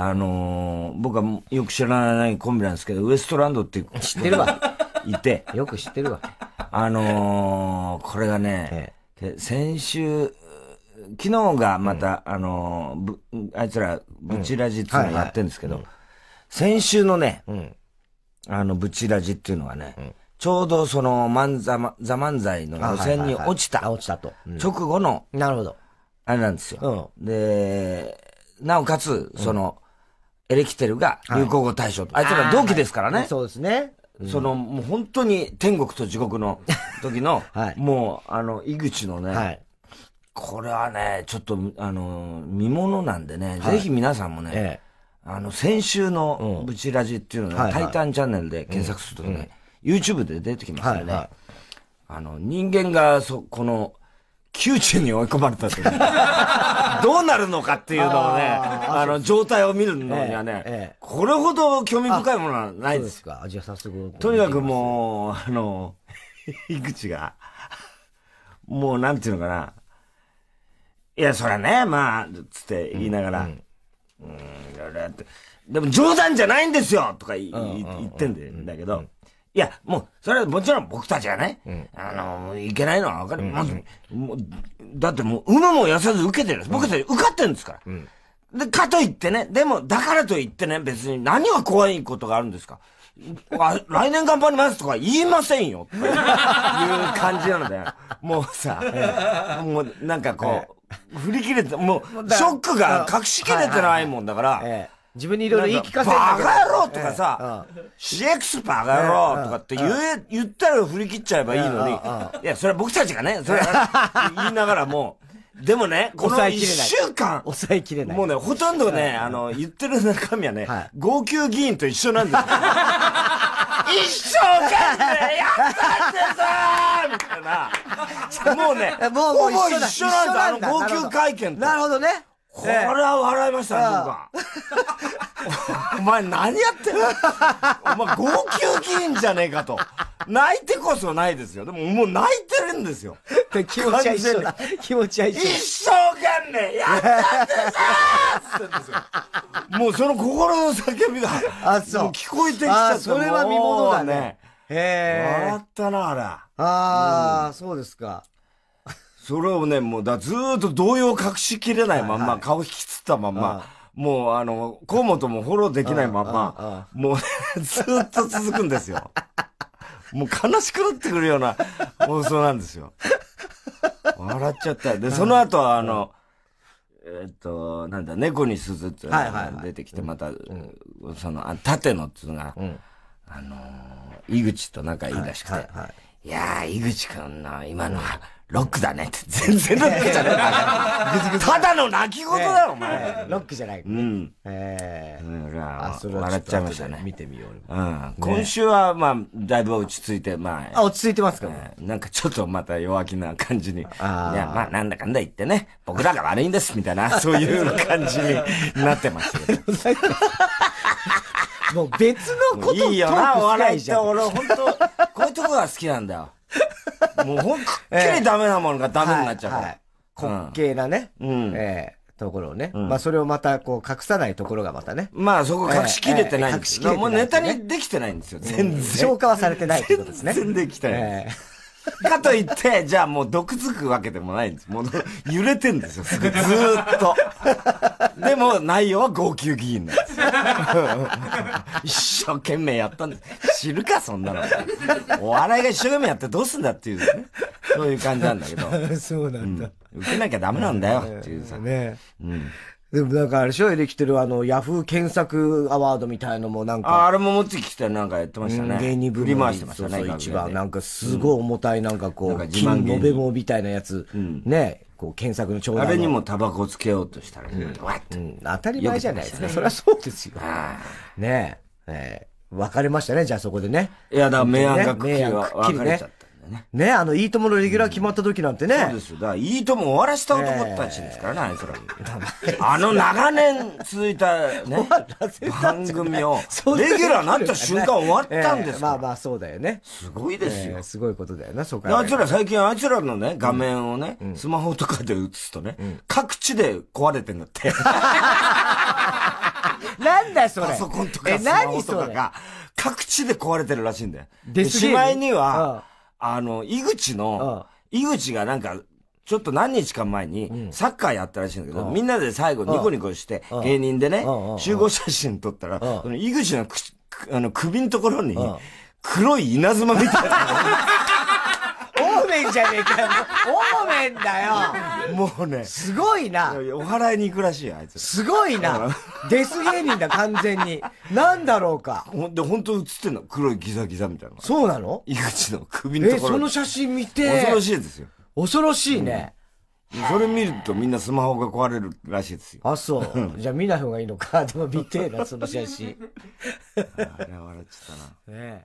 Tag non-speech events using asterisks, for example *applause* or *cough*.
あのー、僕はよく知らないコンビなんですけど、ウエストランドって知ってるわ。いて。よく知ってるわ。あのー、これがね、ええ、先週、昨日がまた、うん、あのー、あいつら、ブチラジっていうのやってるんですけど、先週のね、うん、あの、ブチラジっていうのはね、うん、ちょうどその、マンザ漫才の路線に落ちた。落ちたと。直後の。なるほど。あれなんですよ。で、なおかつ、その、エレキテルが流行語大賞、あいつら同期ですからね。そうですね。その、もう本当に天国と地獄の時の、*laughs* もう、あの、井口のね、これはね、ちょっと、あの、見物なんでね、ぜひ皆さんもね、あの、先週のブチラジっていうのは、タイタンチャンネルで検索するとね、YouTube で出てきますよね。あの、人間が、そ、この、窮地に追い込まれた *laughs* どうなるのかっていうのをね、あの、状態を見るのにはね、ええこれほど興味深いものはないです。ですか。じゃあ早速。とにかくもう、あの、*laughs* 井口が、もうなんていうのかな。いや、そりゃね、まあ、つって言いながら、うん、うん、って、でも冗談じゃないんですよとか言うんうんうん、言ってんだけど、うんうんいや、もう、それはもちろん僕たちはね、うん、あの、いけないのはわかる。うんうん、だってもう、うのも痩せず受けてるんです。僕たち受かってるんですから。うんで、かといってね、でも、だからといってね、別に何が怖いことがあるんですか来年頑張りますとか言いませんよいう感じなので、もうさ、もうなんかこう、振り切れて、もう、ショックが隠しきれてないもんだから、自分にいろいろ言い聞かせるバカ野郎とかさ、CX バカ野郎とかって言え、言ったら振り切っちゃえばいいのに、いや、それは僕たちがね、それは言いながらも、でもね、この1週間。抑えきれない。もうね、ほとんどね、あの、言ってる中身はね、号泣議員と一緒なんですよ。*laughs* 一生懸命やったってさみたいな。もうね、*laughs* もう一緒なんだ、あの号泣会見と。なるほどね。これは笑いましたね、僕 *laughs* お前何やってるお前号泣議員じゃねえかと。泣いてこそないですよ。でももう泣いてるんですよ。気持ちは一緒だ。気持ちは一緒。一生懸命やったんですよもうその心の叫びが、あ、そう。もう聞こえてきちゃった。それは見物だね。へえ。笑ったな、あれ。ああ、うん、そうですか。それをね、もうだ、ずーっと動揺を隠しきれないまんま、はいはい、顔引きつったまんま、もうあの、河本もフォローできないまんま、もう、ね、ずーっと続くんですよ。*laughs* もう悲しくなってくるような放送なんですよ。笑っちゃった。で、その後はあの、えっと、なんだ、猫に鈴って出てきて、また、その、あ、縦のっうのが、あの、井口と仲いいらしくて。はいいやー、井口くんの今のは、ロックだねって。全然ロックじゃねえただの泣き言だよ、お前。ロックじゃない。うん。ええ。笑っちゃいましたね。見てみよう。うん。今週は、まあ、だいぶ落ち着いて、まあ。あ、落ち着いてますかなんかちょっとまた弱気な感じに。いや、まあ、なんだかんだ言ってね、僕らが悪いんです、みたいな、そういう感じになってますけど。*laughs* *laughs* もう別のこといいよな、お笑いって俺本当、こういうとこが好きなんだよ。もうほ当っきりダメなものがダメになっちゃうか滑稽なね。うん。ええところをね。まあそれをまたこう隠さないところがまたね。まあそこ隠しきれてないんですよ。隠しきれてない。もうネタにできてないんですよ。全然。消化はされてないってことですね。*laughs* 全然できてない。かといって、じゃあもう毒づくわけでもないんです。もう揺れてんですよ、すぐずーっと。でも内容は号泣議員なんです。一生懸命やったんです。知るか、そんなの。お笑いが一生懸命やってどうすんだっていうね。そういう感じなんだけど。*laughs* そうなんだ、うん。受けなきゃダメなんだよ、っていうさ。ね。うんでもなんかあれしょエレキテルはあの、ヤフー検索アワードみたいのもなんか。ああれも持ってきてなんかやってましたね。芸人ぶ門。振り回してましたね。そうそう一番なんかすごい重たいなんかこう、うん、金延べ棒みたいなやつ、うん、ね、こう検索の頂戴。あれにもタバコつけようとしたら、うん、わっうん。当たり前じゃないですか。ね、そりゃそうですよ。ねえ。え分かれましたね、じゃあそこでね。いや、だから明暗がくっきり分かれちゃった。ね。ね、あの、いいとものレギュラー決まった時なんてね。うん、そうですよ。だから、いいとも終わらした男たちですからね、あいつら。あの長年続いたね、番組を、レギュラーなった瞬間終わったんですかまあまあ、そうだよね。すごいですよ。すごいことだよな、そこあいつら最近、あいつらのね、画面をね、スマホとかで映すとね、各地で壊れてんだって。*laughs* なんだそれ。パソコンとかスマホとかが、各地で壊れてるらしいんだよ。で、しまいには、あの、井口の、井口がなんか、ちょっと何日か前に、サッカーやったらしいんだけど、みんなで最後ニコニコして、芸人でね、集合写真撮ったら、その井口のくあの首のところに、黒い稲妻みたいな。めじゃねえかよ。おもめんだよ。もうね。すごいな。お払いに行くらしいよ、あいつ。すごいな。デス芸人だ、完全に。なんだろうか。ほんで、本当映ってんの。黒いギザギザみたいな。そうなの井口の首のところ。え、その写真見て。恐ろしいですよ。恐ろしいね。それ見るとみんなスマホが壊れるらしいですよ。あ、そう。じゃあ見ない方がいいのか。でも見てえな、その写真。あれ笑っちゃったな。ねえ。